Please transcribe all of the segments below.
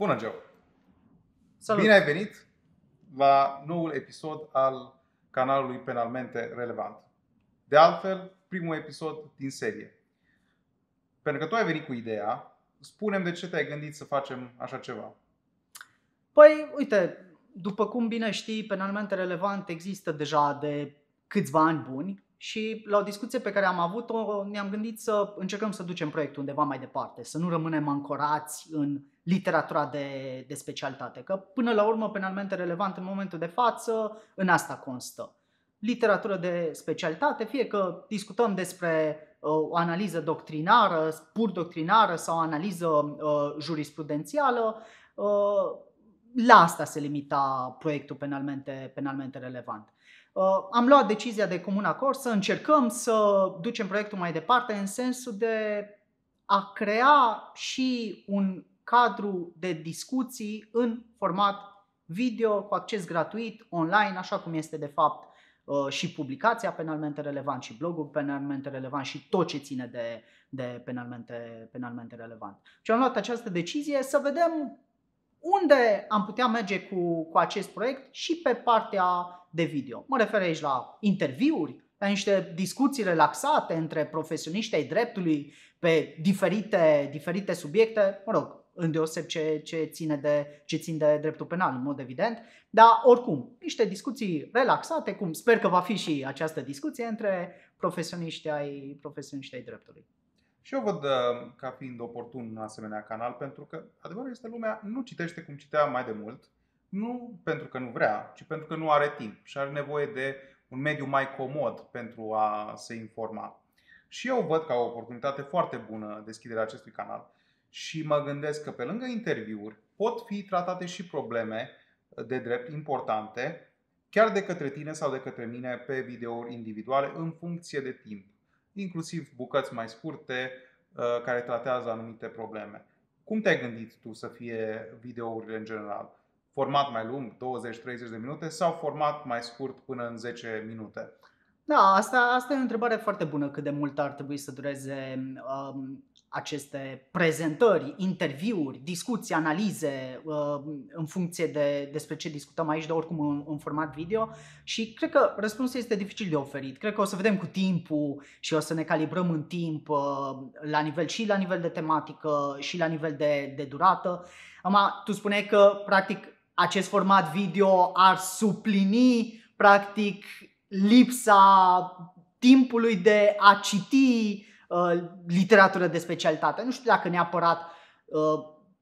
Bună, Joe! Salut! Bine ai venit la noul episod al canalului Penalmente Relevant. De altfel, primul episod din serie. Pentru că tu ai venit cu ideea, spunem de ce te-ai gândit să facem așa ceva. Păi, uite, după cum bine știi, penalmente relevant există deja de câțiva ani buni și la o discuție pe care am avut-o ne-am gândit să încercăm să ducem proiectul undeva mai departe, să nu rămânem ancorați în literatura de, de specialitate, că până la urmă penalmente relevant în momentul de față în asta constă. Literatură de specialitate, fie că discutăm despre uh, o analiză doctrinară, pur doctrinară sau o analiză uh, jurisprudențială, uh, la asta se limita proiectul penalmente, penalmente relevant. Uh, am luat decizia de comun acord să încercăm să ducem proiectul mai departe în sensul de a crea și un cadru de discuții în format video cu acces gratuit, online, așa cum este de fapt uh, și publicația penalmente relevant și blogul penalmente relevant și tot ce ține de, de penalmente, penalmente relevant. Și am luat această decizie să vedem unde am putea merge cu, cu acest proiect și pe partea de video. Mă refer aici la interviuri, la niște discuții relaxate între profesioniști ai dreptului pe diferite, diferite subiecte, mă rog, îndeoseb ce, ce, ține de, ce țin de dreptul penal, în mod evident, dar oricum, niște discuții relaxate, cum sper că va fi și această discuție între profesioniști ai, profesioniști ai dreptului. Și eu văd uh, ca fiind oportun un asemenea canal pentru că, adevărul este, lumea nu citește cum citea mai de mult, nu pentru că nu vrea, ci pentru că nu are timp și are nevoie de un mediu mai comod pentru a se informa. Și eu văd ca o oportunitate foarte bună deschiderea acestui canal și mă gândesc că pe lângă interviuri pot fi tratate și probleme de drept importante, chiar de către tine sau de către mine pe videouri individuale în funcție de timp inclusiv bucăți mai scurte uh, care tratează anumite probleme. Cum te-ai gândit tu să fie videourile în general? Format mai lung, 20-30 de minute sau format mai scurt până în 10 minute? Da, asta, asta e o întrebare foarte bună, cât de mult ar trebui să dureze um, aceste prezentări, interviuri, discuții, analize uh, în funcție de despre ce discutăm aici, de oricum în, în format video și cred că răspunsul este dificil de oferit. Cred că o să vedem cu timpul și o să ne calibrăm în timp uh, la nivel și la nivel de tematică și la nivel de, de durată. Ama, tu spuneai că practic acest format video ar suplini practic lipsa timpului de a citi Uh, literatură de specialitate. Nu știu dacă neapărat uh,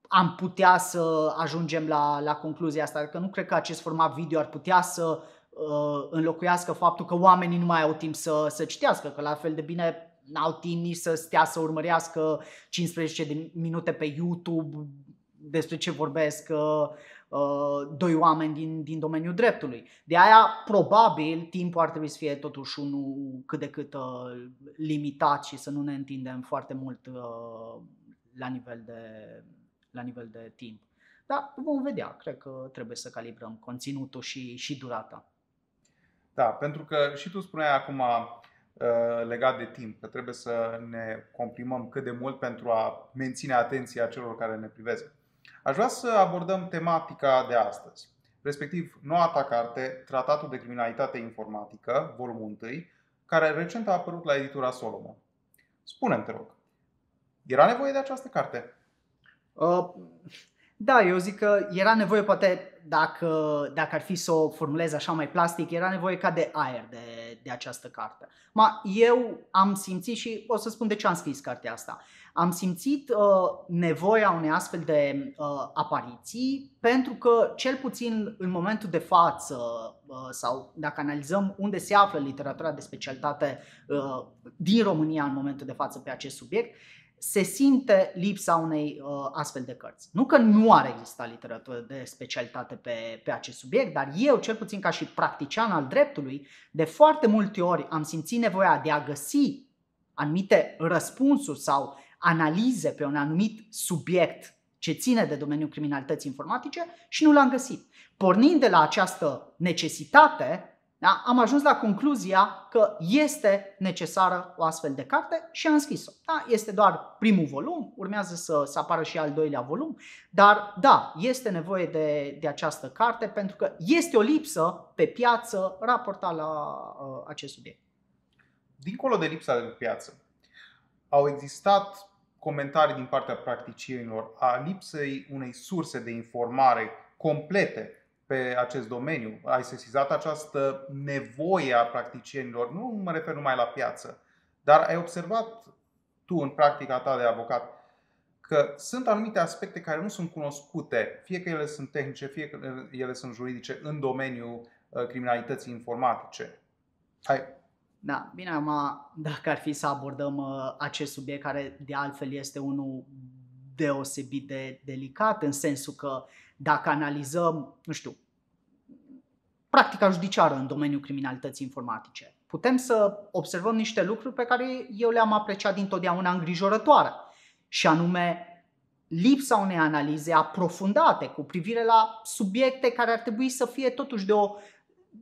am putea să ajungem la, la concluzia asta, că nu cred că acest format video ar putea să uh, înlocuiască faptul că oamenii nu mai au timp să, să citească, că la fel de bine n-au timp nici să stea să urmărească 15 de minute pe YouTube despre ce vorbesc uh, Uh, doi oameni din, din domeniul dreptului. De aia, probabil, timpul ar trebui să fie totuși unul cât de cât uh, limitat și să nu ne întindem foarte mult uh, la, nivel de, la nivel de timp. Dar vom vedea, cred că trebuie să calibrăm conținutul și, și durata. Da, pentru că și tu spuneai acum legat de timp, că trebuie să ne comprimăm cât de mult pentru a menține atenția celor care ne privesc. Aș vrea să abordăm tematica de astăzi, respectiv noua ta carte, Tratatul de Criminalitate Informatică, volumul 1, care recent a apărut la editura Solomon. Spune-mi, te rog, era nevoie de această carte? Uh, da, eu zic că era nevoie, poate, dacă, dacă ar fi să o formulez așa mai plastic, era nevoie ca de aer, de de această carte. Ma, eu am simțit și o să spun de ce am scris cartea asta. Am simțit uh, nevoia unei astfel de uh, apariții pentru că, cel puțin în momentul de față, uh, sau dacă analizăm unde se află literatura de specialitate uh, din România în momentul de față pe acest subiect, uh, se simte lipsa unei uh, astfel de cărți. Nu că nu are exista literatură de specialitate pe, pe acest subiect, dar eu, cel puțin ca și practician al dreptului, de foarte multe ori am simțit nevoia de a găsi anumite răspunsuri sau analize pe un anumit subiect ce ține de domeniul criminalității informatice și nu l-am găsit. Pornind de la această necesitate, da? Am ajuns la concluzia că este necesară o astfel de carte și am scris-o. Da? Este doar primul volum, urmează să, să apară și al doilea volum, dar da, este nevoie de, de această carte pentru că este o lipsă pe piață raportat la uh, acest subiect. Dincolo de lipsa de piață, au existat comentarii din partea practicienilor a lipsei unei surse de informare complete pe acest domeniu. Ai sesizat această nevoie a practicienilor, nu mă refer numai la piață, dar ai observat tu în practica ta de avocat că sunt anumite aspecte care nu sunt cunoscute, fie că ele sunt tehnice, fie că ele sunt juridice, în domeniul uh, criminalității informatice. Hai. Da, bine, acum, dacă ar fi să abordăm uh, acest subiect, care de altfel este unul deosebit de delicat, în sensul că dacă analizăm, nu știu, practica judiciară în domeniul criminalității informatice, putem să observăm niște lucruri pe care eu le-am apreciat dintotdeauna îngrijorătoare, și anume lipsa unei analize aprofundate cu privire la subiecte care ar trebui să fie totuși de o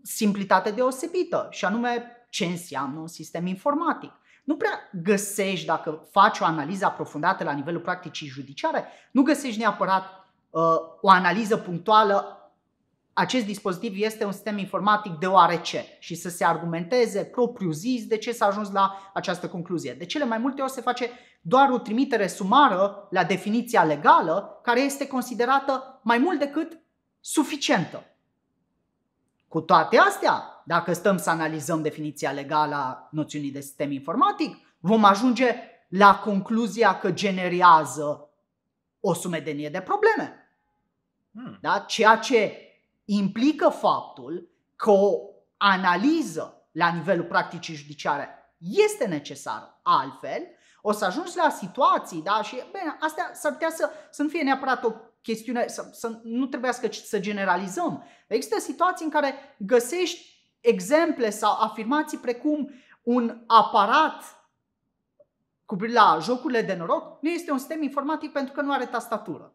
simplitate deosebită, și anume ce înseamnă un sistem informatic. Nu prea găsești, dacă faci o analiză aprofundată la nivelul practicii judiciare, nu găsești neapărat Uh, o analiză punctuală, acest dispozitiv este un sistem informatic deoarece și să se argumenteze propriu zis de ce s-a ajuns la această concluzie. De cele mai multe ori se face doar o trimitere sumară la definiția legală care este considerată mai mult decât suficientă. Cu toate astea, dacă stăm să analizăm definiția legală a noțiunii de sistem informatic, vom ajunge la concluzia că generează o sumedenie de probleme. Hmm. Da? Ceea ce implică faptul că o analiză la nivelul practicii judiciare este necesară. Altfel, o să ajungi la situații, da, și bine, astea s-ar putea să, să nu fie neapărat o chestiune, să, să nu să, să generalizăm. Există situații în care găsești exemple sau afirmații precum un aparat cu la jocurile de noroc, nu este un sistem informatic pentru că nu are tastatură.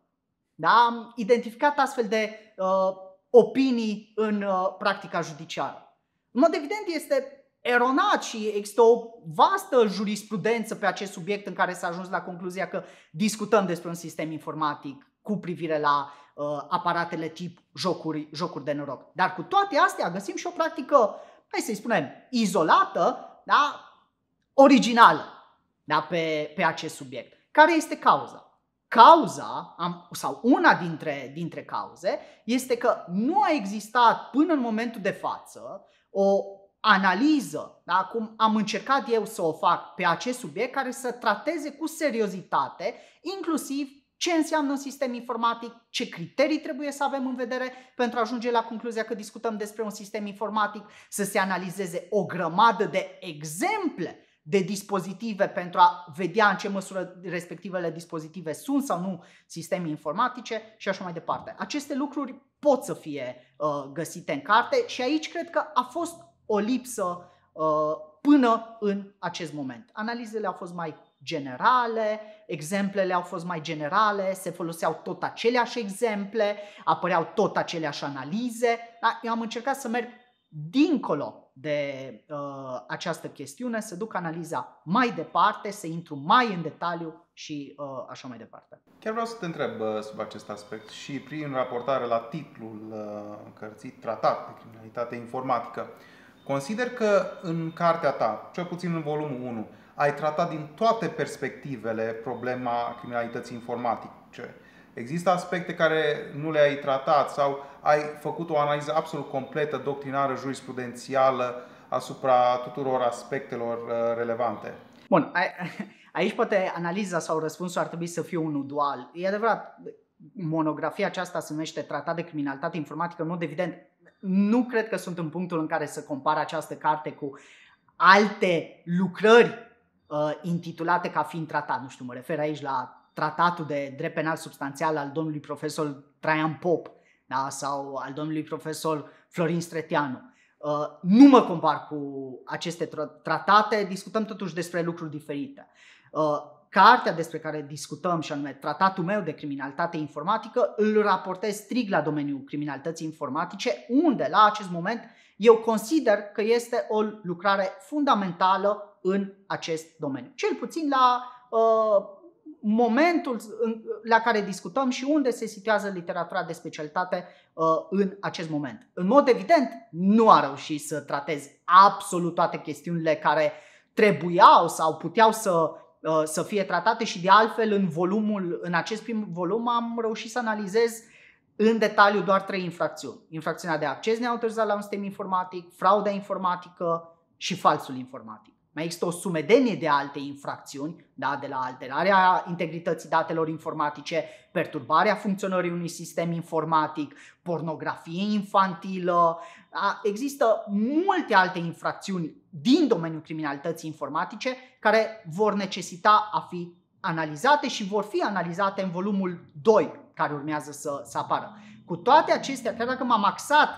Da? Am identificat astfel de uh, opinii în uh, practica judiciară. În mod evident este eronat și există o vastă jurisprudență pe acest subiect în care s-a ajuns la concluzia că discutăm despre un sistem informatic cu privire la uh, aparatele tip jocuri, jocuri de noroc. Dar cu toate astea găsim și o practică, hai să-i spunem, izolată, da? originală da? pe, pe acest subiect. Care este cauza? Cauza, sau una dintre, dintre cauze, este că nu a existat până în momentul de față o analiză, da? cum am încercat eu să o fac pe acest subiect, care să trateze cu seriozitate, inclusiv ce înseamnă un sistem informatic, ce criterii trebuie să avem în vedere pentru a ajunge la concluzia că discutăm despre un sistem informatic, să se analizeze o grămadă de exemple de dispozitive pentru a vedea în ce măsură respectivele dispozitive sunt sau nu sisteme informatice și așa mai departe. Aceste lucruri pot să fie uh, găsite în carte și aici cred că a fost o lipsă uh, până în acest moment. Analizele au fost mai generale, exemplele au fost mai generale, se foloseau tot aceleași exemple, apăreau tot aceleași analize. Dar eu am încercat să merg dincolo de uh, această chestiune, să duc analiza mai departe, să intru mai în detaliu și uh, așa mai departe. Chiar vreau să te întreb uh, sub acest aspect și prin raportare la titlul uh, cărții Tratat de Criminalitate Informatică. Consider că în cartea ta, cel puțin în volumul 1, ai tratat din toate perspectivele problema criminalității informatice. Există aspecte care nu le-ai tratat sau ai făcut o analiză absolut completă, doctrinară, jurisprudențială asupra tuturor aspectelor uh, relevante? Bun, aici poate analiza sau răspunsul ar trebui să fie unul dual. E adevărat, monografia aceasta se numește Tratat de Criminalitate Informatică, în mod evident, nu cred că sunt în punctul în care să compar această carte cu alte lucrări uh, intitulate ca fiind tratat. Nu știu, mă refer aici la tratatul de drept penal substanțial al domnului profesor Traian Pop da? sau al domnului profesor Florin Stretianu. Uh, nu mă compar cu aceste tratate, discutăm totuși despre lucruri diferite. Uh, cartea despre care discutăm, și anume Tratatul meu de criminalitate informatică, îl raportez strict la domeniul criminalității informatice, unde la acest moment eu consider că este o lucrare fundamentală în acest domeniu, cel puțin la uh, momentul la care discutăm și unde se situează literatura de specialitate uh, în acest moment. În mod evident, nu a reușit să tratez absolut toate chestiunile care trebuiau sau puteau să, uh, să fie tratate și de altfel în volumul, în acest prim volum am reușit să analizez în detaliu doar trei infracțiuni. Infracțiunea de acces neautorizat la un sistem informatic, frauda informatică și falsul informatic. Mai există o sumedenie de alte infracțiuni, da, de la alterarea integrității datelor informatice, perturbarea funcționării unui sistem informatic, pornografie infantilă. Da, există multe alte infracțiuni din domeniul criminalității informatice care vor necesita a fi analizate și vor fi analizate în volumul 2 care urmează să, să apară. Cu toate acestea, chiar dacă m-am axat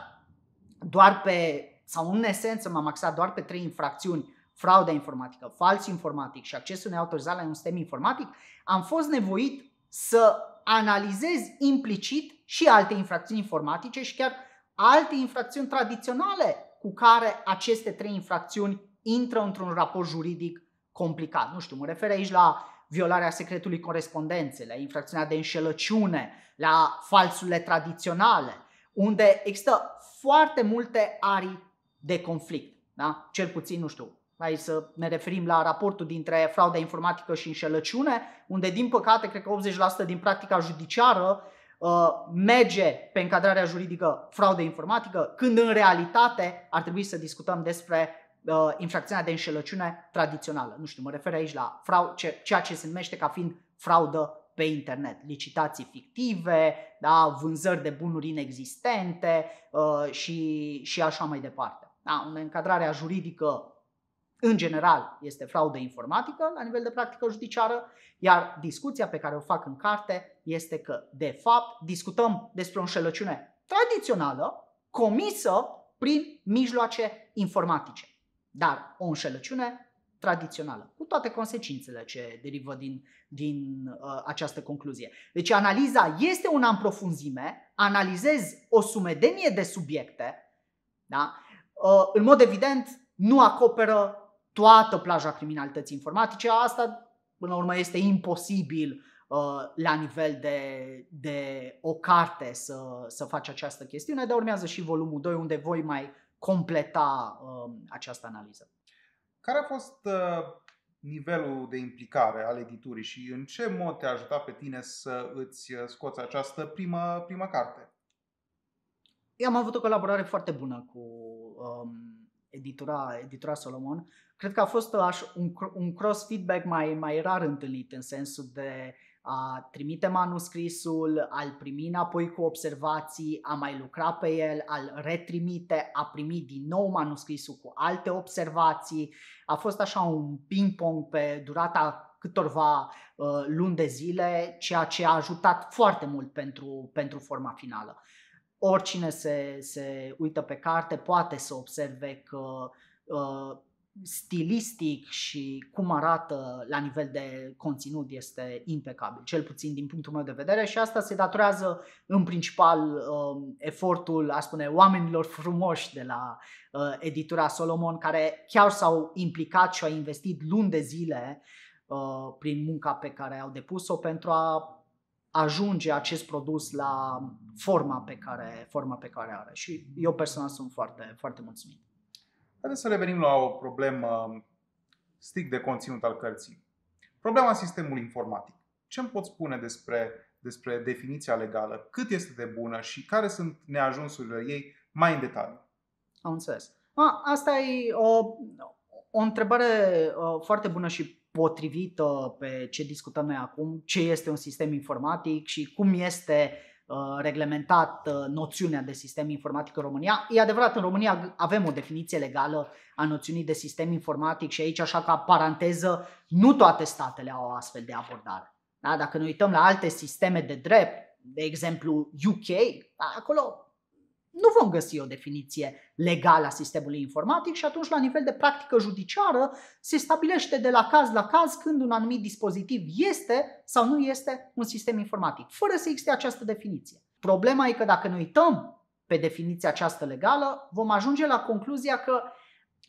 doar pe, sau în esență m-am axat doar pe trei infracțiuni frauda informatică, fals informatic și accesul neautorizat la un sistem informatic, am fost nevoit să analizez implicit și alte infracțiuni informatice și chiar alte infracțiuni tradiționale cu care aceste trei infracțiuni intră într-un raport juridic complicat. Nu știu, mă refer aici la violarea secretului corespondenței, la infracțiunea de înșelăciune, la falsurile tradiționale, unde există foarte multe arii de conflict. Da? Cel puțin, nu știu, aici să ne referim la raportul dintre frauda informatică și înșelăciune, unde din păcate cred că 80% din practica judiciară uh, merge pe încadrarea juridică fraude informatică, când în realitate ar trebui să discutăm despre uh, infracțiunea de înșelăciune tradițională. Nu știu, mă refer aici la frau- ce, ceea ce se numește ca fiind fraudă pe internet, licitații fictive, da, vânzări de bunuri inexistente uh, și, și așa mai departe. Da, o încadrarea juridică în general este fraudă informatică la nivel de practică judiciară, iar discuția pe care o fac în carte este că, de fapt, discutăm despre o înșelăciune tradițională comisă prin mijloace informatice, dar o înșelăciune tradițională, cu toate consecințele ce derivă din, din uh, această concluzie. Deci analiza este una în profunzime, analizez o sumedenie de subiecte, da? uh, în mod evident nu acoperă toată plaja criminalității informatice. Asta, până la urmă, este imposibil uh, la nivel de, de o carte să, să faci această chestiune, dar urmează și volumul 2 unde voi mai completa uh, această analiză. Care a fost uh, nivelul de implicare al editurii și în ce mod te-a ajutat pe tine să îți uh, scoți această primă, primă carte? Eu am avut o colaborare foarte bună cu um, editura, editura Solomon cred că a fost la un, un cross-feedback mai, mai rar întâlnit în sensul de a trimite manuscrisul, al primi înapoi cu observații, a mai lucra pe el, al retrimite, a primi din nou manuscrisul cu alte observații. A fost așa un ping-pong pe durata câtorva uh, luni de zile, ceea ce a ajutat foarte mult pentru, pentru forma finală. Oricine se, se uită pe carte poate să observe că uh, stilistic și cum arată la nivel de conținut este impecabil, cel puțin din punctul meu de vedere și asta se datorează în principal um, efortul, a spune, oamenilor frumoși de la uh, editura Solomon care chiar s-au implicat și au investit luni de zile uh, prin munca pe care au depus-o pentru a ajunge acest produs la forma pe care, forma pe care are și eu personal sunt foarte, foarte mulțumit. Haideți să revenim la o problemă um, strict de conținut al cărții. Problema sistemului informatic. Ce îmi pot spune despre, despre definiția legală? Cât este de bună și care sunt neajunsurile ei mai în detaliu? Am înțeles. A, asta e o, o întrebare uh, foarte bună și potrivită pe ce discutăm noi acum, ce este un sistem informatic și cum este uh, Uh, reglementat uh, noțiunea de sistem informatic în România. E adevărat, în România avem o definiție legală a noțiunii de sistem informatic și aici, așa ca paranteză, nu toate statele au astfel de abordare. Da? Dacă ne uităm la alte sisteme de drept, de exemplu UK, acolo nu vom găsi o definiție legală a sistemului informatic și atunci la nivel de practică judiciară se stabilește de la caz la caz când un anumit dispozitiv este sau nu este un sistem informatic, fără să existe această definiție. Problema e că dacă ne uităm pe definiția aceasta legală, vom ajunge la concluzia că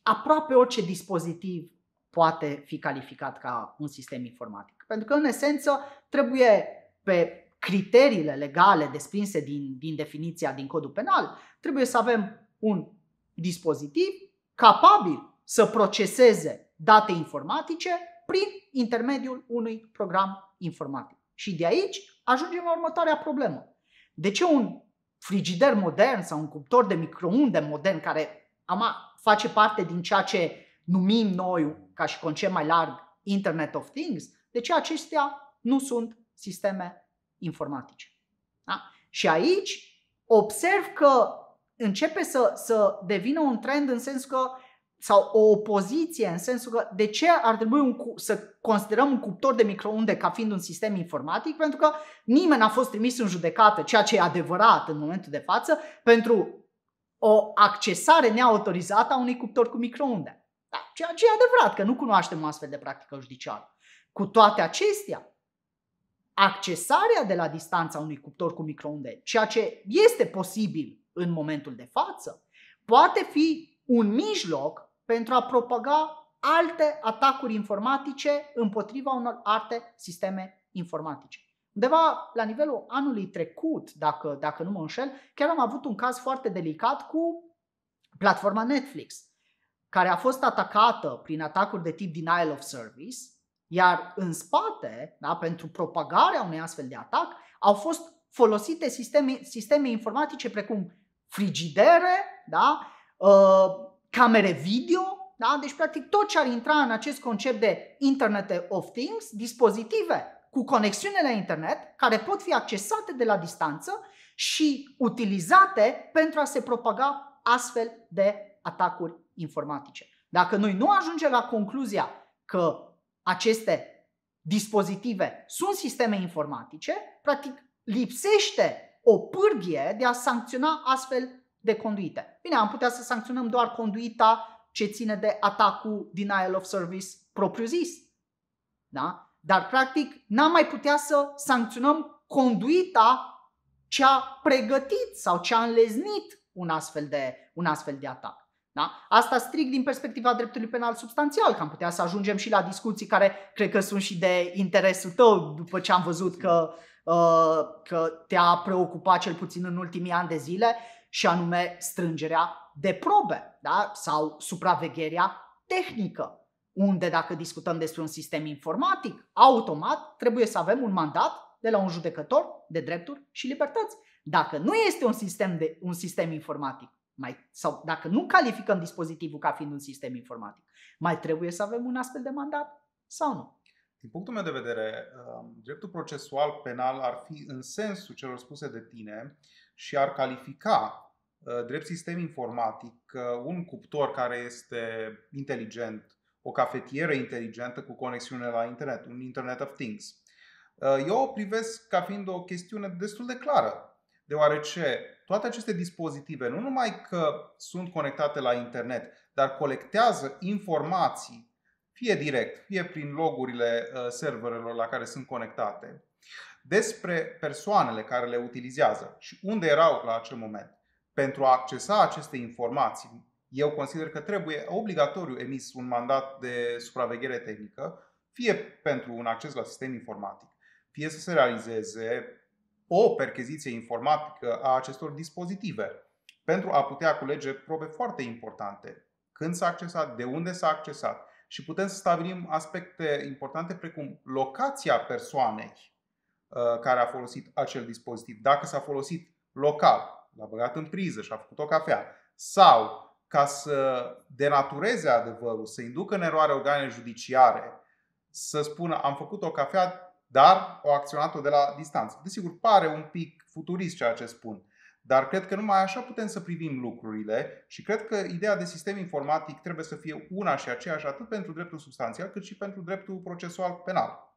aproape orice dispozitiv poate fi calificat ca un sistem informatic. Pentru că, în esență, trebuie pe criteriile legale desprinse din, din definiția din codul penal, trebuie să avem un dispozitiv capabil să proceseze date informatice prin intermediul unui program informatic. Și de aici ajungem la următoarea problemă. De ce un frigider modern sau un cuptor de microunde modern, care face parte din ceea ce numim noi ca și concept mai larg Internet of Things, de ce acestea nu sunt sisteme informatice. Da? Și aici observ că începe să, să devină un trend în sensul că sau o opoziție în sensul că de ce ar trebui un, să considerăm un cuptor de microunde ca fiind un sistem informatic? Pentru că nimeni n-a fost trimis în judecată, ceea ce e adevărat în momentul de față, pentru o accesare neautorizată a unui cuptor cu microunde. Da, ceea ce e adevărat, că nu cunoaștem o astfel de practică judiciară. Cu toate acestea, accesarea de la distanța unui cuptor cu microunde, ceea ce este posibil în momentul de față, poate fi un mijloc pentru a propaga alte atacuri informatice împotriva unor alte sisteme informatice. Undeva la nivelul anului trecut, dacă, dacă nu mă înșel, chiar am avut un caz foarte delicat cu platforma Netflix, care a fost atacată prin atacuri de tip denial of service iar în spate, da, pentru propagarea unui astfel de atac, au fost folosite sisteme, sisteme informatice precum frigidere, da, uh, camere video, da, deci practic tot ce ar intra în acest concept de Internet of Things, dispozitive cu conexiune la internet, care pot fi accesate de la distanță și utilizate pentru a se propaga astfel de atacuri informatice. Dacă noi nu ajungem la concluzia că aceste dispozitive sunt sisteme informatice, practic lipsește o pârghie de a sancționa astfel de conduite. Bine, am putea să sancționăm doar conduita ce ține de atacul denial of service propriu-zis. Da? Dar, practic, n-am mai putea să sancționăm conduita ce a pregătit sau ce a înleznit un astfel de, un astfel de atac. Da? Asta strict din perspectiva dreptului penal substanțial, că am putea să ajungem și la discuții care cred că sunt și de interesul tău după ce am văzut că, uh, că te-a preocupat cel puțin în ultimii ani de zile și anume strângerea de probe da? sau supravegherea tehnică unde dacă discutăm despre un sistem informatic, automat trebuie să avem un mandat de la un judecător de drepturi și libertăți. Dacă nu este un sistem, de, un sistem informatic, mai, sau dacă nu calificăm dispozitivul ca fiind un sistem informatic, mai trebuie să avem un astfel de mandat sau nu? Din punctul meu de vedere, um, dreptul procesual penal ar fi în sensul celor spuse de tine și ar califica uh, drept sistem informatic uh, un cuptor care este inteligent, o cafetieră inteligentă cu conexiune la internet, un Internet of Things. Uh, eu o privesc ca fiind o chestiune destul de clară, deoarece toate aceste dispozitive nu numai că sunt conectate la internet, dar colectează informații, fie direct, fie prin logurile uh, serverelor la care sunt conectate, despre persoanele care le utilizează și unde erau la acel moment. Pentru a accesa aceste informații, eu consider că trebuie obligatoriu emis un mandat de supraveghere tehnică, fie pentru un acces la sistem informatic, fie să se realizeze o percheziție informatică a acestor dispozitive pentru a putea culege probe foarte importante. Când s-a accesat, de unde s-a accesat și putem să stabilim aspecte importante precum locația persoanei uh, care a folosit acel dispozitiv. Dacă s-a folosit local, l-a băgat în priză și a făcut o cafea sau ca să denatureze adevărul, să inducă în eroare organele judiciare, să spună am făcut o cafea dar o acționat-o de la distanță. Desigur, pare un pic futurist ceea ce spun, dar cred că numai așa putem să privim lucrurile și cred că ideea de sistem informatic trebuie să fie una și aceeași atât pentru dreptul substanțial cât și pentru dreptul procesual penal.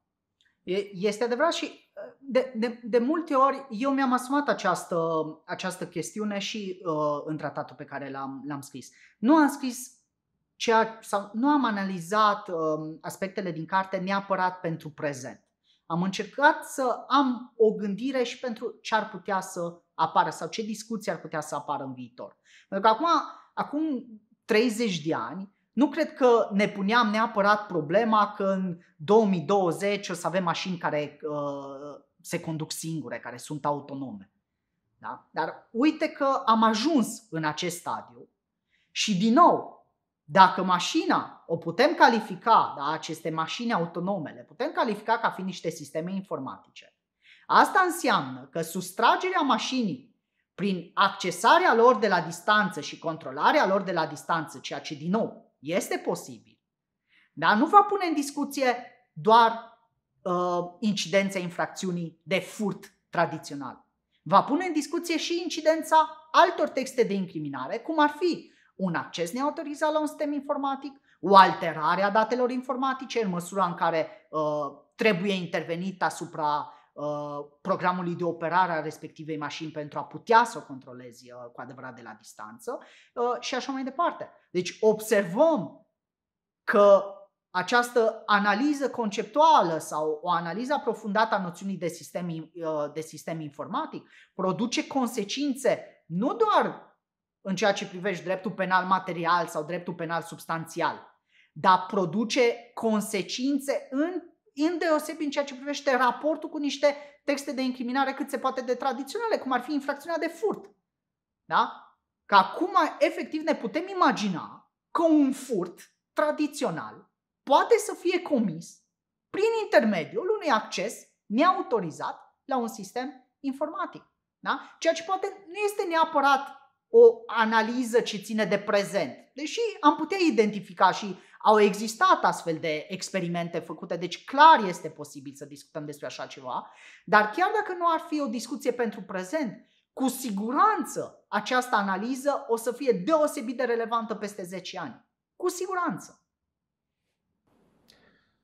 Este adevărat și de, de, de multe ori eu mi-am asumat această, această chestiune și uh, în tratatul pe care l-am, l-am scris. Nu am scris ceea, sau nu am analizat uh, aspectele din carte neapărat pentru prezent. Am încercat să am o gândire și pentru ce ar putea să apară sau ce discuții ar putea să apară în viitor. Pentru că acum, acum 30 de ani, nu cred că ne puneam neapărat problema că în 2020 o să avem mașini care uh, se conduc singure, care sunt autonome. Da? Dar uite că am ajuns în acest stadiu și din nou dacă mașina o putem califica, da, aceste mașini autonome, le putem califica ca fiind niște sisteme informatice. Asta înseamnă că sustragerea mașinii prin accesarea lor de la distanță și controlarea lor de la distanță, ceea ce din nou este posibil, dar nu va pune în discuție doar uh, incidența infracțiunii de furt tradițional. Va pune în discuție și incidența altor texte de incriminare, cum ar fi un acces neautorizat la un sistem informatic, o alterare a datelor informatice în măsura în care uh, trebuie intervenit asupra uh, programului de operare a respectivei mașini pentru a putea să o controlezi uh, cu adevărat de la distanță uh, și așa mai departe. Deci observăm că această analiză conceptuală sau o analiză aprofundată a noțiunii de sistem, uh, de sistem informatic produce consecințe nu doar în ceea ce privește dreptul penal material sau dreptul penal substanțial, dar produce consecințe în îndeosebi în ceea ce privește raportul cu niște texte de incriminare cât se poate de tradiționale, cum ar fi infracțiunea de furt. Da? Că acum efectiv ne putem imagina că un furt tradițional poate să fie comis prin intermediul unui acces neautorizat la un sistem informatic. Da? Ceea ce poate nu este neapărat o analiză ce ține de prezent. Deși am putea identifica și au existat astfel de experimente făcute, deci clar este posibil să discutăm despre așa ceva, dar chiar dacă nu ar fi o discuție pentru prezent, cu siguranță această analiză o să fie deosebit de relevantă peste 10 ani. Cu siguranță.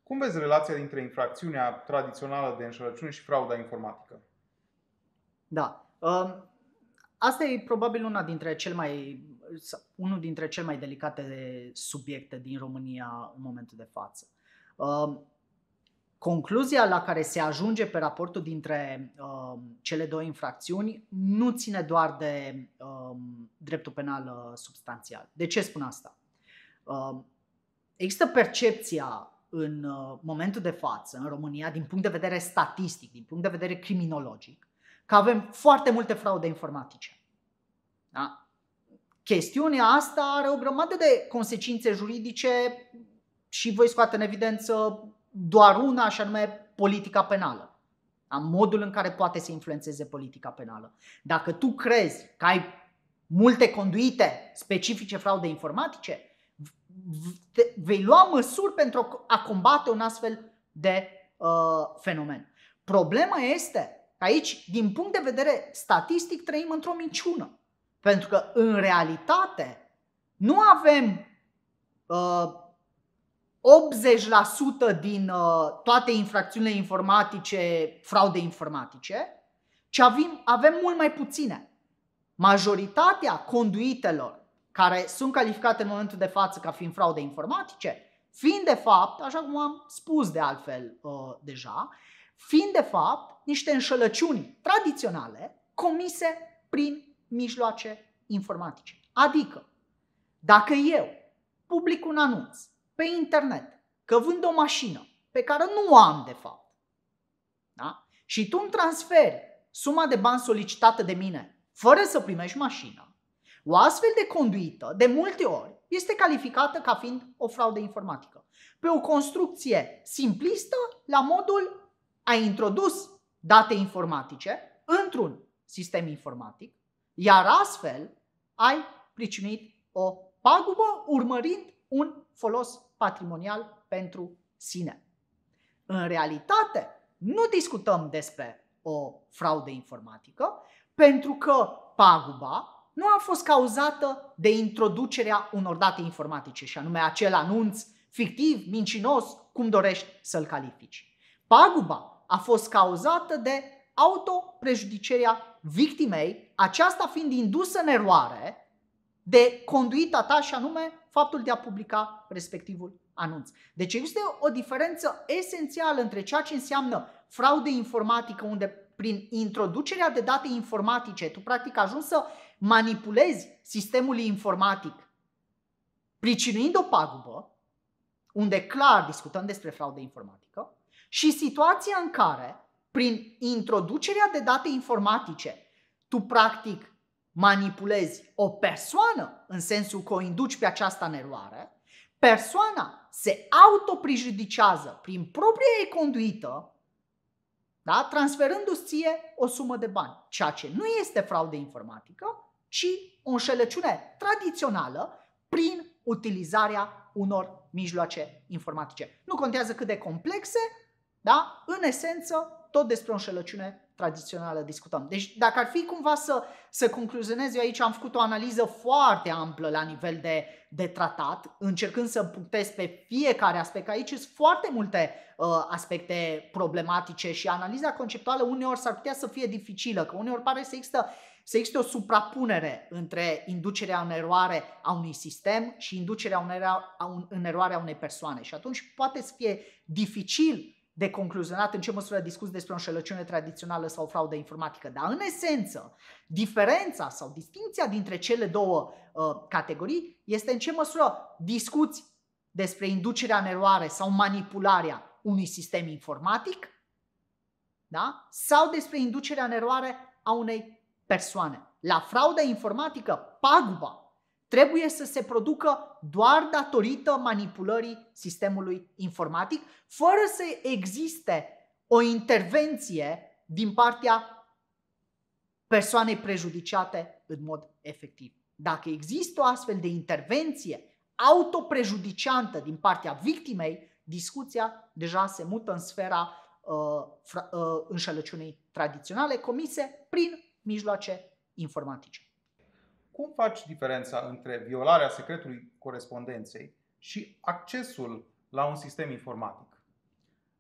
Cum vezi relația dintre infracțiunea tradițională de înșelăciune și frauda informatică? Da. Ă, Asta e probabil una dintre cel mai, unul dintre cele mai delicate subiecte din România în momentul de față. Um, concluzia la care se ajunge pe raportul dintre um, cele două infracțiuni nu ține doar de um, dreptul penal uh, substanțial. De ce spun asta? Există percepția în uh, momentul de față în România, din punct de vedere statistic, din punct de vedere criminologic, că avem foarte multe fraude informatice. Da? Chestiunea asta are o grămadă de consecințe juridice și voi scoate în evidență doar una, așa nume politica penală. Da? Modul în care poate să influențeze politica penală. Dacă tu crezi că ai multe conduite specifice fraude informatice, vei lua măsuri pentru a combate un astfel de uh, fenomen. Problema este Aici, din punct de vedere statistic, trăim într-o minciună. Pentru că, în realitate, nu avem uh, 80% din uh, toate infracțiunile informatice, fraude informatice, ci avem, avem mult mai puține. Majoritatea conduitelor care sunt calificate în momentul de față ca fiind fraude informatice, fiind de fapt, așa cum am spus de altfel uh, deja, fiind de fapt niște înșelăciuni tradiționale comise prin mijloace informatice. Adică, dacă eu public un anunț pe internet că vând o mașină pe care nu o am de fapt, da? și tu îmi transferi suma de bani solicitată de mine fără să primești mașina, o astfel de conduită, de multe ori, este calificată ca fiind o fraudă informatică. Pe o construcție simplistă, la modul ai introdus date informatice într-un sistem informatic, iar astfel ai pricinuit o pagubă urmărind un folos patrimonial pentru sine. În realitate, nu discutăm despre o fraudă informatică, pentru că paguba nu a fost cauzată de introducerea unor date informatice, și anume acel anunț fictiv, mincinos, cum dorești să-l califici. Paguba a fost cauzată de autoprejudicierea victimei, aceasta fiind indusă în eroare de conduita ta și anume faptul de a publica respectivul anunț. Deci există o diferență esențială între ceea ce înseamnă fraude informatică unde prin introducerea de date informatice tu practic ajungi să manipulezi sistemul informatic pricinuind o pagubă unde clar discutăm despre fraude informatică și situația în care, prin introducerea de date informatice, tu practic manipulezi o persoană în sensul că o induci pe aceasta în eroare, persoana se autoprijudicează prin propria ei conduită, da? transferându-ți ție o sumă de bani, ceea ce nu este fraudă informatică, ci o înșelăciune tradițională prin utilizarea unor mijloace informatice. Nu contează cât de complexe, da? În esență, tot despre o înșelăciune tradițională discutăm. Deci dacă ar fi cumva să, să concluzionez, eu aici am făcut o analiză foarte amplă la nivel de, de tratat, încercând să punctez pe fiecare aspect. Aici sunt foarte multe uh, aspecte problematice și analiza conceptuală uneori s-ar putea să fie dificilă, că uneori pare să există să existe o suprapunere între inducerea în eroare a unui sistem și inducerea în eroare a unei persoane. Și atunci poate să fie dificil de concluzionat în ce măsură discuți despre o înșelăciune tradițională sau fraudă informatică. Dar, în esență, diferența sau distinția dintre cele două uh, categorii este în ce măsură discuți despre inducerea în eroare sau manipularea unui sistem informatic da? sau despre inducerea în eroare a unei persoane. La frauda informatică, paguba trebuie să se producă doar datorită manipulării sistemului informatic, fără să existe o intervenție din partea persoanei prejudiciate în mod efectiv. Dacă există o astfel de intervenție autoprejudiciantă din partea victimei, discuția deja se mută în sfera uh, fra, uh, înșelăciunii tradiționale comise prin mijloace informatice. Cum faci diferența între violarea secretului corespondenței și accesul la un sistem informatic?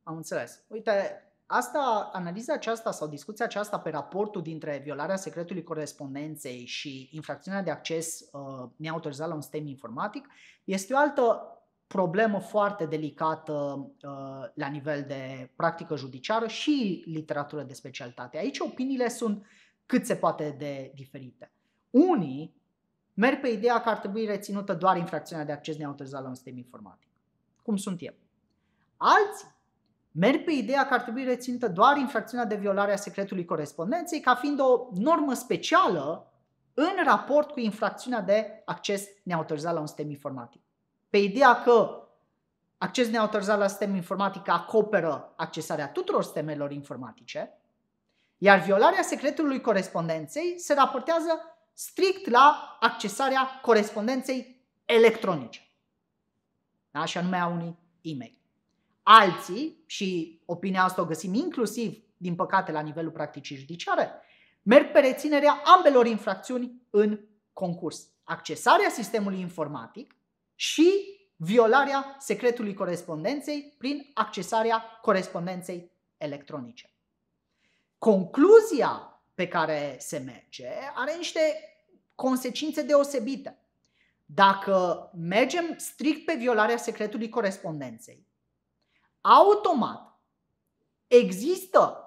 Am înțeles. Uite, asta, analiza aceasta sau discuția aceasta pe raportul dintre violarea secretului corespondenței și infracțiunea de acces uh, neautorizat la un sistem informatic este o altă problemă foarte delicată uh, la nivel de practică judiciară și literatură de specialitate. Aici opiniile sunt cât se poate de diferite. Unii merg pe ideea că ar trebui reținută doar infracțiunea de acces neautorizat la un sistem informatic, cum sunt eu. Alții merg pe ideea că ar trebui reținută doar infracțiunea de violare a secretului corespondenței ca fiind o normă specială în raport cu infracțiunea de acces neautorizat la un sistem informatic. Pe ideea că acces neautorizat la sistem informatic acoperă accesarea tuturor sistemelor informatice, iar violarea secretului corespondenței se raportează strict la accesarea corespondenței electronice, da? și anume a unui e-mail. Alții, și opinia asta o găsim inclusiv, din păcate, la nivelul practicii judiciare, merg pe reținerea ambelor infracțiuni în concurs. Accesarea sistemului informatic și violarea secretului corespondenței prin accesarea corespondenței electronice. Concluzia pe care se merge are niște consecințe deosebite. Dacă mergem strict pe violarea secretului corespondenței, automat există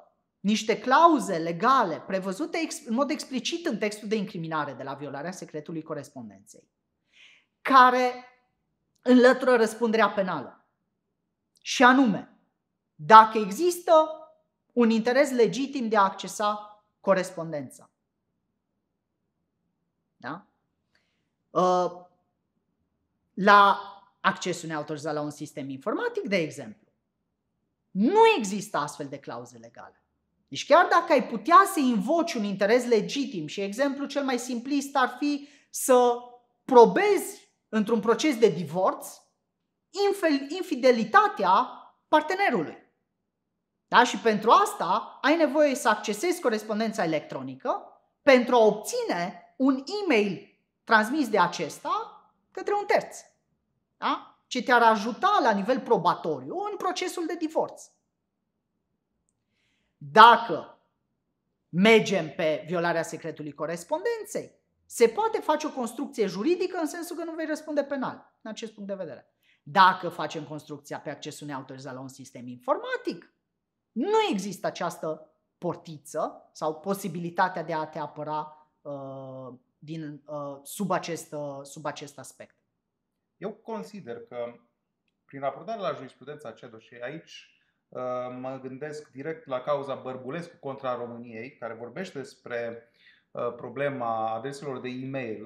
niște clauze legale prevăzute în mod explicit în textul de incriminare de la violarea secretului corespondenței, care înlătură răspunderea penală. Și anume, dacă există un interes legitim de a accesa corespondența. Da? Uh, la accesul neautorizat la un sistem informatic, de exemplu, nu există astfel de clauze legale. Deci chiar dacă ai putea să invoci un interes legitim și exemplu cel mai simplist ar fi să probezi într-un proces de divorț infidelitatea partenerului. Da? Și pentru asta ai nevoie să accesezi corespondența electronică pentru a obține un e-mail transmis de acesta către un terț. Da? Ce te-ar ajuta la nivel probatoriu în procesul de divorț. Dacă mergem pe violarea secretului corespondenței, se poate face o construcție juridică în sensul că nu vei răspunde penal, în acest punct de vedere. Dacă facem construcția pe accesul neautorizat la un sistem informatic, nu există această portiță sau posibilitatea de a te apăra uh, din, uh, sub, acest, uh, sub acest aspect. Eu consider că prin abordarea la jurisprudența CEDO și aici uh, mă gândesc direct la cauza Bărbulescu contra României, care vorbește despre uh, problema adreselor de e-mail,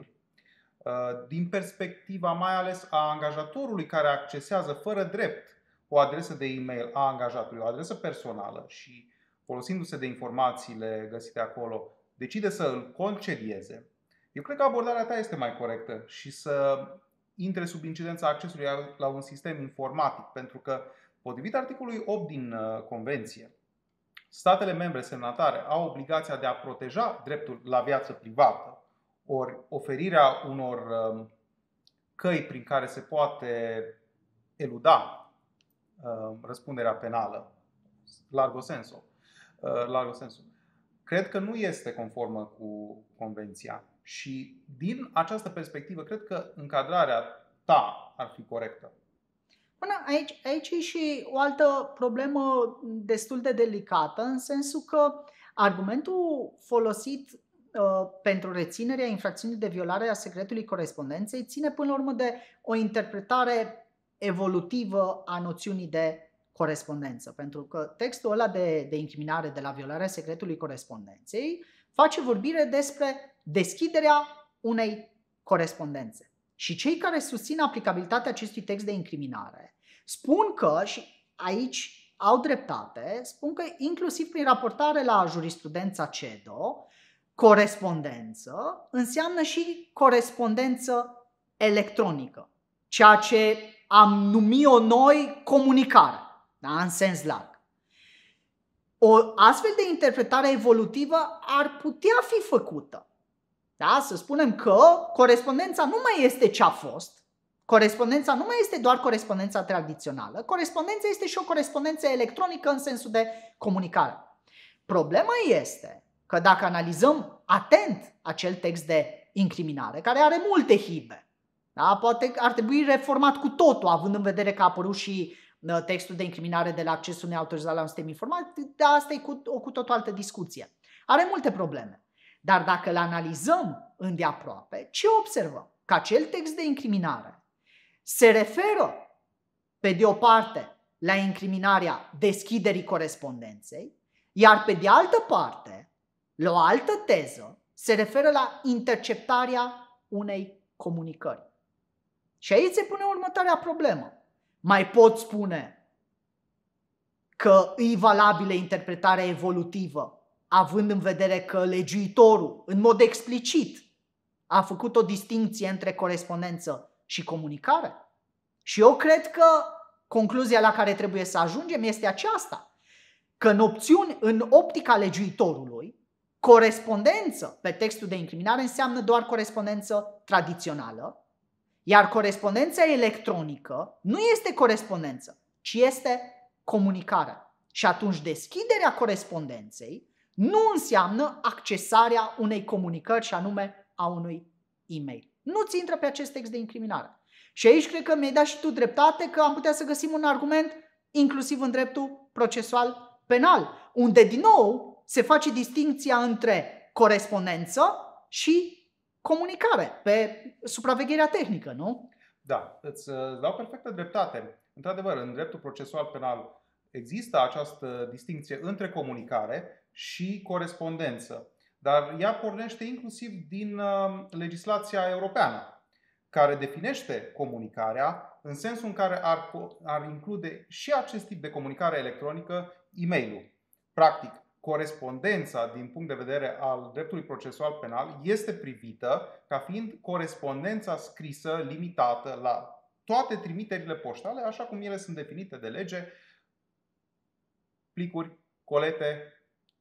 uh, din perspectiva mai ales a angajatorului care accesează fără drept o adresă de e-mail a angajatului, o adresă personală și folosindu-se de informațiile găsite acolo, decide să îl concedieze, eu cred că abordarea ta este mai corectă și să intre sub incidența accesului la un sistem informatic, pentru că, potrivit articolului 8 din uh, Convenție, statele membre semnatare au obligația de a proteja dreptul la viață privată, ori oferirea unor uh, căi prin care se poate eluda Uh, răspunderea penală, largo senso, uh, largo senso, cred că nu este conformă cu convenția. Și din această perspectivă, cred că încadrarea ta ar fi corectă. Până aici, aici e și o altă problemă destul de delicată, în sensul că argumentul folosit uh, pentru reținerea infracțiunii de violare a secretului corespondenței ține până la urmă de o interpretare evolutivă a noțiunii de corespondență, pentru că textul ăla de, de incriminare de la violarea secretului corespondenței face vorbire despre deschiderea unei corespondențe. Și cei care susțin aplicabilitatea acestui text de incriminare spun că, și aici au dreptate, spun că inclusiv prin raportare la jurisprudența CEDO, corespondență înseamnă și corespondență electronică, ceea ce am numit-o noi comunicare, da? în sens larg. O astfel de interpretare evolutivă ar putea fi făcută. Da? Să spunem că corespondența nu mai este ce a fost, corespondența nu mai este doar corespondența tradițională, corespondența este și o corespondență electronică în sensul de comunicare. Problema este că dacă analizăm atent acel text de incriminare, care are multe hibe, da? Poate ar trebui reformat cu totul, având în vedere că a apărut și uh, textul de incriminare de la accesul neautorizat la un sistem informat, dar asta e cu, o cu totul altă discuție. Are multe probleme. Dar dacă îl analizăm îndeaproape, ce observăm? Că acel text de incriminare se referă, pe de o parte, la incriminarea deschiderii corespondenței, iar pe de altă parte, la o altă teză, se referă la interceptarea unei comunicări. Și aici se pune următoarea problemă. Mai pot spune că îi valabilă interpretarea evolutivă, având în vedere că legiuitorul, în mod explicit, a făcut o distinție între corespondență și comunicare? Și eu cred că concluzia la care trebuie să ajungem este aceasta, că în opțiuni, în optica legiuitorului, corespondență pe textul de incriminare înseamnă doar corespondență tradițională, iar corespondența electronică nu este corespondență, ci este comunicare. Și atunci deschiderea corespondenței nu înseamnă accesarea unei comunicări și anume a unui e-mail. Nu-ți intră pe acest text de incriminare. Și aici cred că mi-ai dat și tu dreptate că am putea să găsim un argument inclusiv în dreptul procesual penal, unde din nou se face distinția între corespondență și comunicare, pe supravegherea tehnică, nu? Da, uh, îți dau perfectă dreptate. Într-adevăr, în dreptul procesual penal există această distinție între comunicare și corespondență, dar ea pornește inclusiv din uh, legislația europeană, care definește comunicarea în sensul în care ar, ar include și acest tip de comunicare electronică, e mail Practic, corespondența din punct de vedere al dreptului procesual penal este privită ca fiind corespondența scrisă limitată la toate trimiterile poștale, așa cum ele sunt definite de lege, plicuri, colete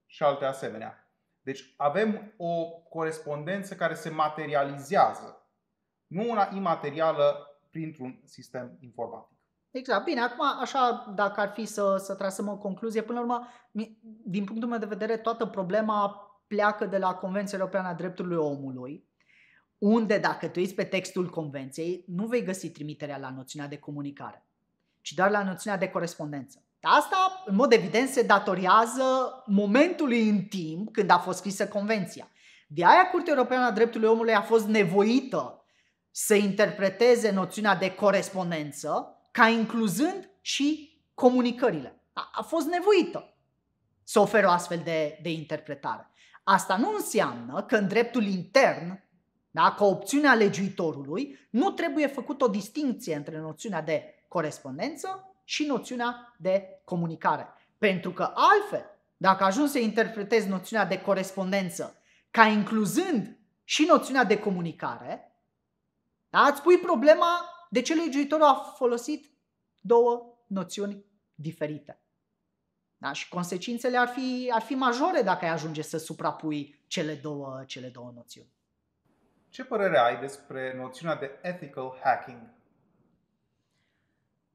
și alte asemenea. Deci avem o corespondență care se materializează, nu una imaterială printr-un sistem informatic. Exact. Bine, acum, așa, dacă ar fi să, să trasăm o concluzie, până la urmă, din punctul meu de vedere, toată problema pleacă de la Convenția Europeană a Drepturilor Omului, unde, dacă tu uiți pe textul Convenției, nu vei găsi trimiterea la noțiunea de comunicare, ci doar la noțiunea de corespondență. Asta, în mod evident, se datorează momentului în timp când a fost scrisă Convenția. De aia Curtea Europeană a Drepturilor Omului a fost nevoită să interpreteze noțiunea de corespondență ca incluzând și comunicările. A, a fost nevoită să oferă o astfel de, de interpretare. Asta nu înseamnă că în dreptul intern, da, ca opțiunea legiuitorului, nu trebuie făcut o distinție între noțiunea de corespondență și noțiunea de comunicare. Pentru că altfel, dacă ajungi să interpretezi noțiunea de corespondență ca incluzând și noțiunea de comunicare, da, îți pui problema de ce legiuitorul a folosit două noțiuni diferite? Da? Și consecințele ar fi, ar fi majore dacă ai ajunge să suprapui cele două, cele două noțiuni. Ce părere ai despre noțiunea de ethical hacking?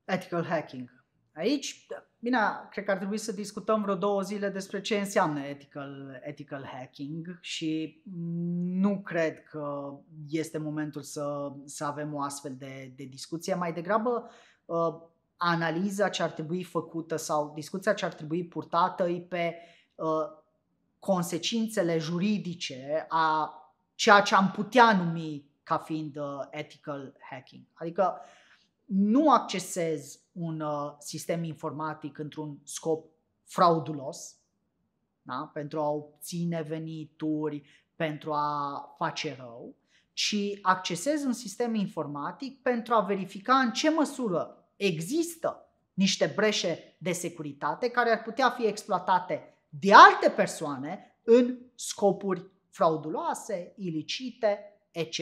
Ethical hacking. Aici Bine, cred că ar trebui să discutăm vreo două zile despre ce înseamnă ethical, ethical hacking și nu cred că este momentul să, să avem o astfel de, de discuție. Mai degrabă, uh, analiza ce ar trebui făcută sau discuția ce ar trebui purtată e pe uh, consecințele juridice a ceea ce am putea numi ca fiind uh, ethical hacking. Adică uh, nu accesez un uh, sistem informatic într-un scop fraudulos, da? pentru a obține venituri, pentru a face rău, ci accesez un sistem informatic pentru a verifica în ce măsură există niște breșe de securitate care ar putea fi exploatate de alte persoane în scopuri frauduloase, ilicite, etc.,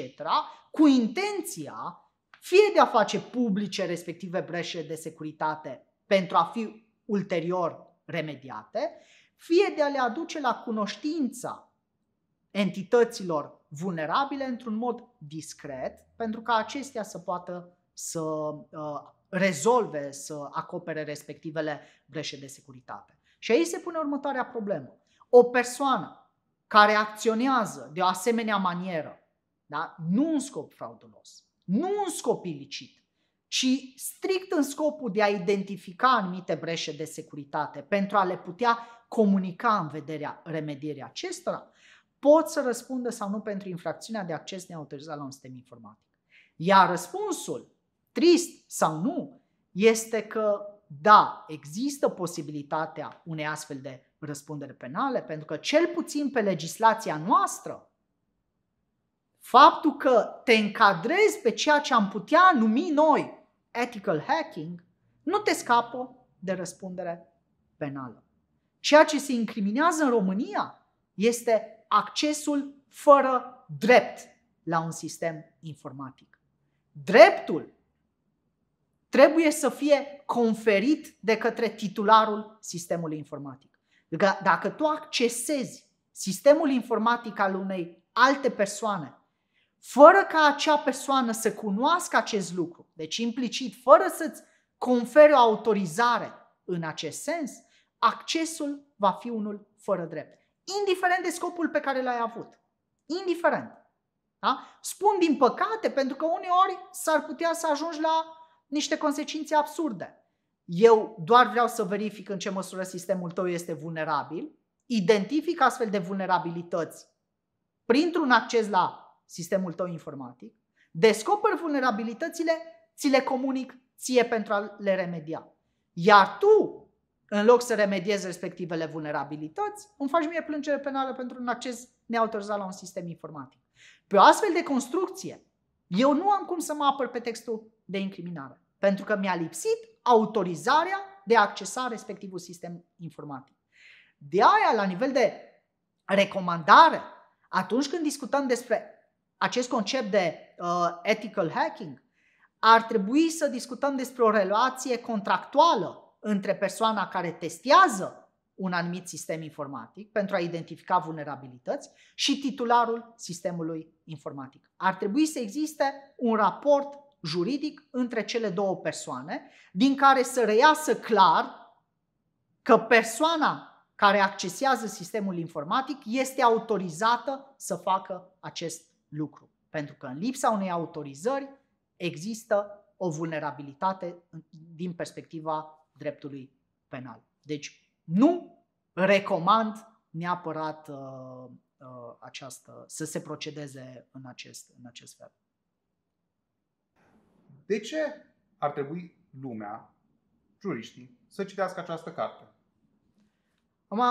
cu intenția fie de a face publice respective breșe de securitate pentru a fi ulterior remediate, fie de a le aduce la cunoștința entităților vulnerabile într-un mod discret, pentru ca acestea să poată să uh, rezolve, să acopere respectivele breșe de securitate. Și aici se pune următoarea problemă. O persoană care acționează de o asemenea manieră, da, nu în scop fraudulos, nu un scop ilicit, ci strict în scopul de a identifica anumite breșe de securitate pentru a le putea comunica în vederea remedierii acestora, pot să răspundă sau nu pentru infracțiunea de acces neautorizat la un sistem informatic. Iar răspunsul, trist sau nu, este că da, există posibilitatea unei astfel de răspundere penale, pentru că cel puțin pe legislația noastră, faptul că te încadrezi pe ceea ce am putea numi noi ethical hacking, nu te scapă de răspundere penală. Ceea ce se incriminează în România este accesul fără drept la un sistem informatic. Dreptul trebuie să fie conferit de către titularul sistemului informatic. Dacă tu accesezi sistemul informatic al unei alte persoane fără ca acea persoană să cunoască acest lucru, deci implicit, fără să-ți conferi o autorizare în acest sens, accesul va fi unul fără drept. Indiferent de scopul pe care l-ai avut. Indiferent. Da? Spun din păcate, pentru că uneori s-ar putea să ajungi la niște consecințe absurde. Eu doar vreau să verific în ce măsură sistemul tău este vulnerabil, identific astfel de vulnerabilități printr-un acces la sistemul tău informatic, descoperi vulnerabilitățile, ți le comunic ție pentru a le remedia. Iar tu, în loc să remediezi respectivele vulnerabilități, îmi faci mie plângere penală pentru un acces neautorizat la un sistem informatic. Pe o astfel de construcție, eu nu am cum să mă apăr pe textul de incriminare, pentru că mi-a lipsit autorizarea de a accesa respectivul sistem informatic. De aia, la nivel de recomandare, atunci când discutăm despre acest concept de uh, ethical hacking, ar trebui să discutăm despre o relație contractuală între persoana care testează un anumit sistem informatic pentru a identifica vulnerabilități și titularul sistemului informatic. Ar trebui să existe un raport juridic între cele două persoane, din care să reiasă clar că persoana care accesează sistemul informatic este autorizată să facă acest lucru. Pentru că în lipsa unei autorizări există o vulnerabilitate din perspectiva dreptului penal. Deci nu recomand neapărat uh, uh, această, să se procedeze în acest, în acest fel. De ce ar trebui lumea, juriștii, să citească această carte? Acum,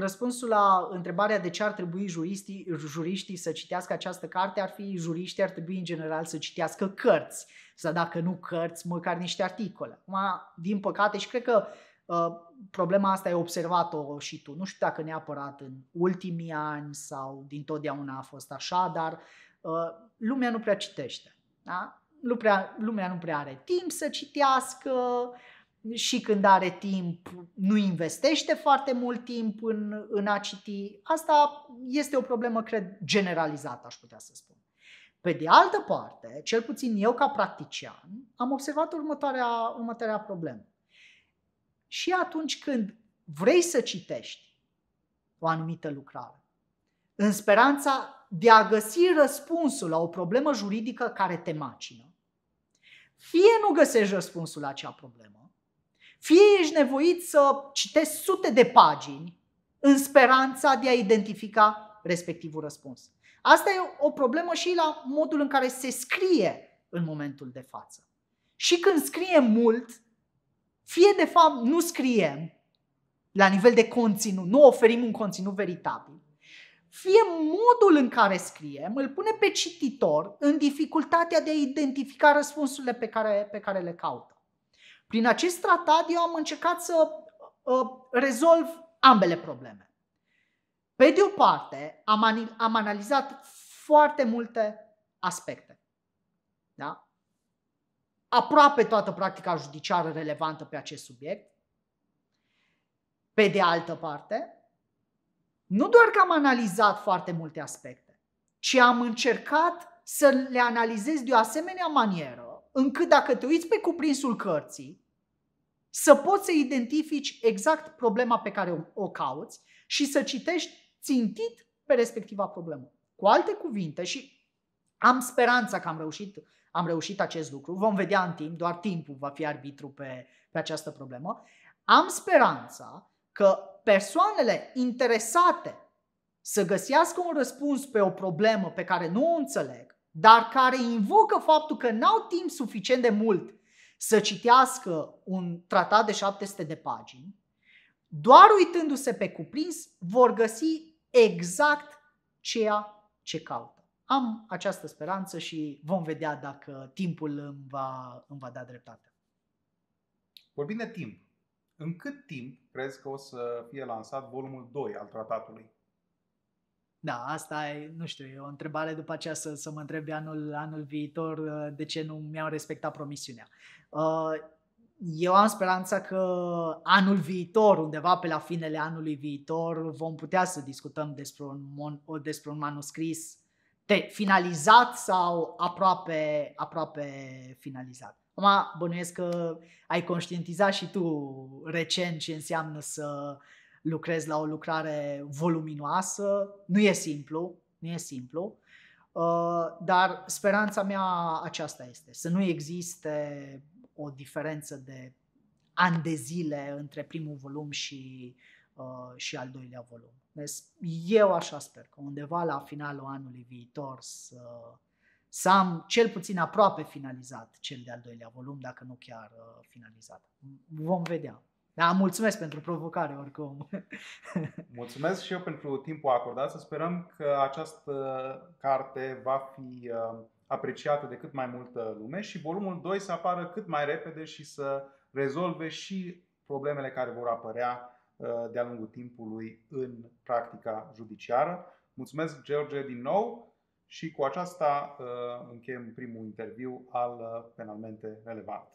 Răspunsul la întrebarea de ce ar trebui juristii, juriștii să citească această carte ar fi juriștii ar trebui în general să citească cărți sau dacă nu cărți, măcar niște articole. Ma, din păcate și cred că uh, problema asta e observat-o și tu. Nu știu dacă neapărat în ultimii ani sau din totdeauna a fost așa, dar uh, lumea nu prea citește. Da? Nu prea, lumea nu prea are timp să citească, uh, și când are timp nu investește foarte mult timp în, în a citi. Asta este o problemă, cred, generalizată, aș putea să spun. Pe de altă parte, cel puțin eu ca practician, am observat următoarea, următoarea problemă. Și atunci când vrei să citești o anumită lucrare, în speranța de a găsi răspunsul la o problemă juridică care te macină, fie nu găsești răspunsul la acea problemă, fie ești nevoit să citești sute de pagini în speranța de a identifica respectivul răspuns. Asta e o problemă și la modul în care se scrie în momentul de față. Și când scrie mult, fie de fapt nu scriem la nivel de conținut, nu oferim un conținut veritabil, fie modul în care scriem îl pune pe cititor în dificultatea de a identifica răspunsurile pe care, pe care le caută. Prin acest tratat eu am încercat să uh, rezolv ambele probleme. Pe de o parte, am, am analizat foarte multe aspecte. Da? Aproape toată practica judiciară relevantă pe acest subiect. Pe de altă parte, nu doar că am analizat foarte multe aspecte, ci am încercat să le analizez de o asemenea manieră, încât dacă te uiți pe cuprinsul cărții, să poți să identifici exact problema pe care o, cauți și să citești țintit pe respectiva problemă. Cu alte cuvinte, și am speranța că am reușit, am reușit acest lucru, vom vedea în timp, doar timpul va fi arbitru pe, pe această problemă, am speranța că persoanele interesate să găsească un răspuns pe o problemă pe care nu o înțeleg, dar care invocă faptul că n-au timp suficient de mult să citească un tratat de 700 de pagini, doar uitându-se pe cuprins, vor găsi exact ceea ce caută. Am această speranță și vom vedea dacă timpul îmi va, îmi va da dreptate. Vorbind de timp, în cât timp crezi că o să fie lansat volumul 2 al tratatului? Da, asta e, nu știu, e o întrebare după aceea să, să mă întreb anul, anul viitor uh, de ce nu mi-au respectat promisiunea. Uh, eu am speranța că anul viitor, undeva pe la finele anului viitor, vom putea să discutăm despre un, mon, despre un manuscris te, finalizat sau aproape, aproape finalizat. Acum bănuiesc că ai conștientizat și tu recent ce înseamnă să uh, lucrezi la o lucrare voluminoasă. Nu e simplu, nu e simplu, uh, dar speranța mea aceasta este, să nu existe o diferență de ani de zile între primul volum și, uh, și al doilea volum. Deci, eu așa sper că undeva la finalul anului viitor să, să am cel puțin aproape finalizat cel de-al doilea volum, dacă nu chiar uh, finalizat. Vom vedea. Da, mulțumesc pentru provocare oricum. Mulțumesc și eu pentru timpul acordat. Să sperăm că această carte va fi uh, apreciată de cât mai multă lume și volumul 2 să apară cât mai repede și să rezolve și problemele care vor apărea uh, de-a lungul timpului în practica judiciară. Mulțumesc, George, din nou și cu aceasta uh, încheiem primul interviu al Penalmente Relevant.